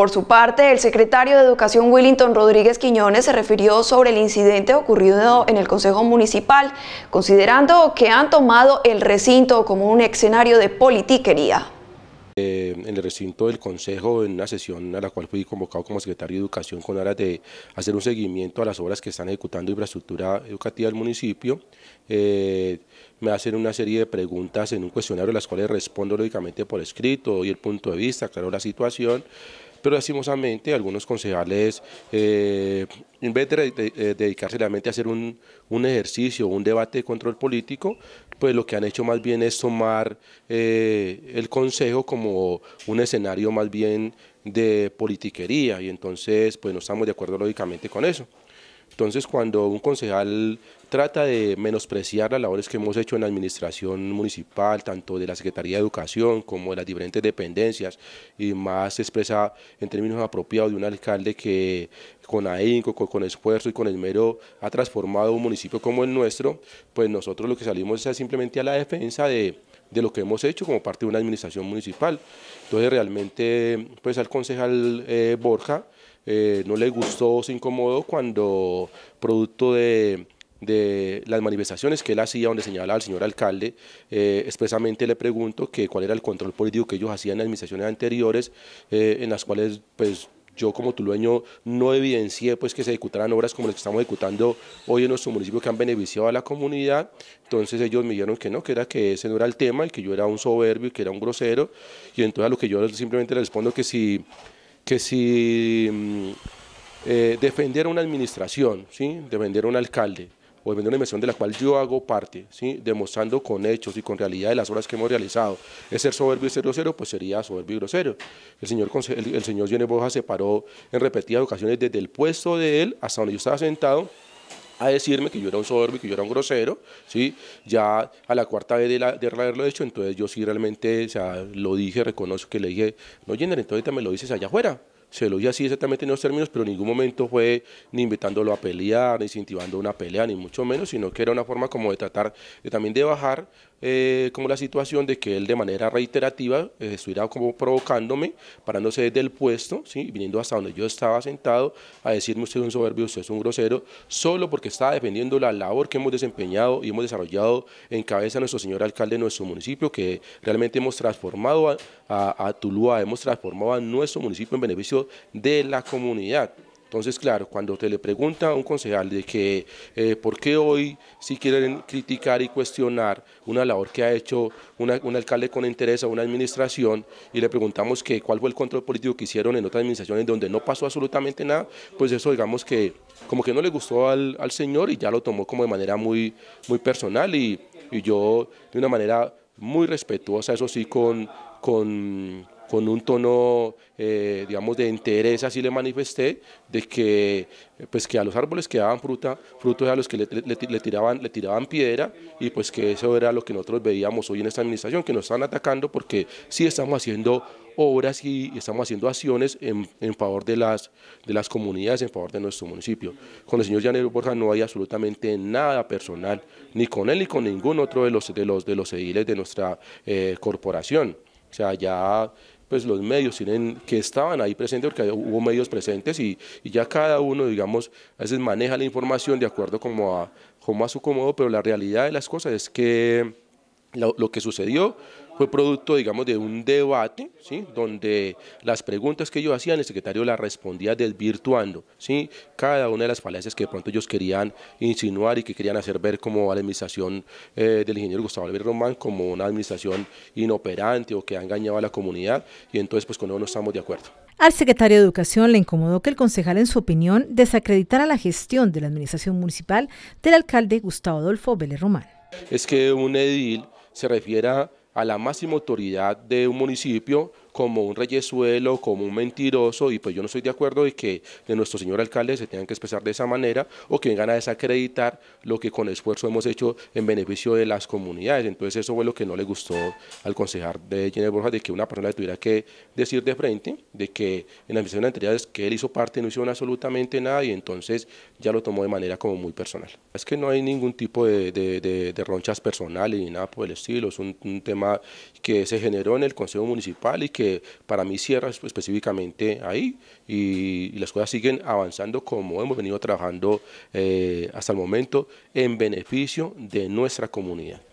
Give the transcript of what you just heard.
Por su parte, el secretario de Educación Willington Rodríguez Quiñones se refirió sobre el incidente ocurrido en el Consejo Municipal, considerando que han tomado el recinto como un escenario de politiquería. Eh, en el recinto del Consejo, en una sesión a la cual fui convocado como secretario de Educación con aras de hacer un seguimiento a las obras que están ejecutando infraestructura educativa del municipio, eh, me hacen una serie de preguntas en un cuestionario, las cuales respondo lógicamente por escrito, doy el punto de vista, aclaro la situación, pero lastimosamente algunos concejales, eh, en vez de, dedicarse realmente a hacer un, un, ejercicio, un debate de control político, pues lo que han hecho más bien es tomar eh, el consejo como un escenario más bien de politiquería y entonces pues no estamos de acuerdo lógicamente con eso. Entonces, cuando un concejal trata de menospreciar las labores que hemos hecho en la administración municipal, tanto de la Secretaría de Educación como de las diferentes dependencias, y más expresa en términos apropiados de un alcalde que con ahínco, con, esfuerzo y con el mero ha transformado un municipio como el nuestro, pues nosotros lo que salimos es simplemente a la defensa de, lo que hemos hecho como parte de una administración municipal. Entonces realmente, pues al concejal eh, Borja, eh, no le gustó, se incomodó cuando, producto de, las manifestaciones que él hacía, donde señalaba al señor alcalde, eh, expresamente le pregunto que cuál era el control político que ellos hacían en administraciones anteriores, eh, en las cuales pues yo como tulueño no evidencié pues que se ejecutaran obras como las que estamos ejecutando hoy en nuestro municipio que han beneficiado a la comunidad, entonces ellos me dijeron que no, que era que ese no era el tema el que yo era un soberbio y que era un grosero y entonces a lo que yo simplemente le respondo que si que si mm, eh, defender a una administración, ¿sí? defender a un alcalde, o defender una administración de la cual yo hago parte, ¿sí? demostrando con hechos y con realidad de las obras que hemos realizado, es ser soberbio y ser grosero, pues sería soberbio y grosero. El señor, el, Boja se paró en repetidas ocasiones desde el puesto de él hasta donde yo estaba sentado, a decirme que yo era un soberbio, que yo era un grosero, ¿sí? Ya a la cuarta vez de, de haberlo hecho, entonces yo sí realmente, o sea, lo dije, reconozco que le dije, no, Jenner, entonces me lo dices allá afuera se lo hice así exactamente en los términos, pero en ningún momento fue ni invitándolo a pelear, ni incentivando una pelea, ni mucho menos, sino que era una forma como de tratar de, también de bajar eh, como la situación de que él de manera reiterativa eh, estuviera como provocándome, parándose desde el puesto, ¿sí? viniendo hasta donde yo estaba sentado a decirme usted es un soberbio, usted es un grosero, solo porque estaba defendiendo la labor que hemos desempeñado y hemos desarrollado en cabeza a nuestro señor alcalde de nuestro municipio, que realmente hemos transformado a, a, a Tuluá, hemos transformado a nuestro municipio en beneficio de la comunidad. Entonces, claro, cuando te le pregunta a un concejal de que eh, por qué hoy si quieren criticar y cuestionar una labor que ha hecho un alcalde con interés a una administración y le preguntamos que cuál fue el control político que hicieron en otras administraciones donde no pasó absolutamente nada, pues eso digamos que como que no le gustó al, señor y ya lo tomó como de manera muy, muy personal y, y yo de una manera muy respetuosa, eso sí, con... con con un tono, eh, digamos, de interés, así le manifesté, de que, pues que a los árboles que daban fruta, frutos a los que le, tiraban, le tiraban piedra, y pues que eso era lo que nosotros veíamos hoy en esta administración, que nos están atacando porque sí estamos haciendo obras y estamos haciendo acciones en, favor de las, de las comunidades, en favor de nuestro municipio. Con el señor Llanero Borja no hay absolutamente nada personal, ni con él ni con ningún otro de los, de los, de los ediles de nuestra eh, corporación. O sea, ya pues los medios tienen, que estaban ahí presentes, porque hubo medios presentes y, ya cada uno, digamos, a veces maneja la información de acuerdo como a, como a su cómodo, pero la realidad de las cosas es que lo, lo que sucedió fue producto, digamos, de un debate, ¿sí? donde las preguntas que ellos hacían, el secretario las respondía desvirtuando, ¿sí? cada una de las falacias que de pronto ellos querían insinuar y que querían hacer ver como a la administración eh, del ingeniero Gustavo Alberto Román como una administración inoperante o que ha engañado a la comunidad, y entonces pues con eso no estamos de acuerdo. Al secretario de Educación le incomodó que el concejal, en su opinión, desacreditara la gestión de la administración municipal del alcalde Gustavo Adolfo Vélez Román. Es que un edil se refiera a la máxima autoridad de un municipio como un reyesuelo, como un mentiroso, y pues yo no estoy de acuerdo de que de nuestro señor alcalde se tengan que expresar de esa manera o que vengan a desacreditar lo que con esfuerzo hemos hecho en beneficio de las comunidades. Entonces eso fue lo que no le gustó al concejal de Jenner Borja, de que una persona le tuviera que decir de frente, de que en la las anterior es que él hizo parte no hicieron absolutamente nada y entonces ya lo tomó de manera como muy personal. Es que no hay ningún tipo de, de, ronchas personales ni nada por el estilo, es un tema que se generó en el Consejo Municipal y que que para mí cierra específicamente ahí y, las cosas siguen avanzando como hemos venido trabajando eh, hasta el momento en beneficio de nuestra comunidad.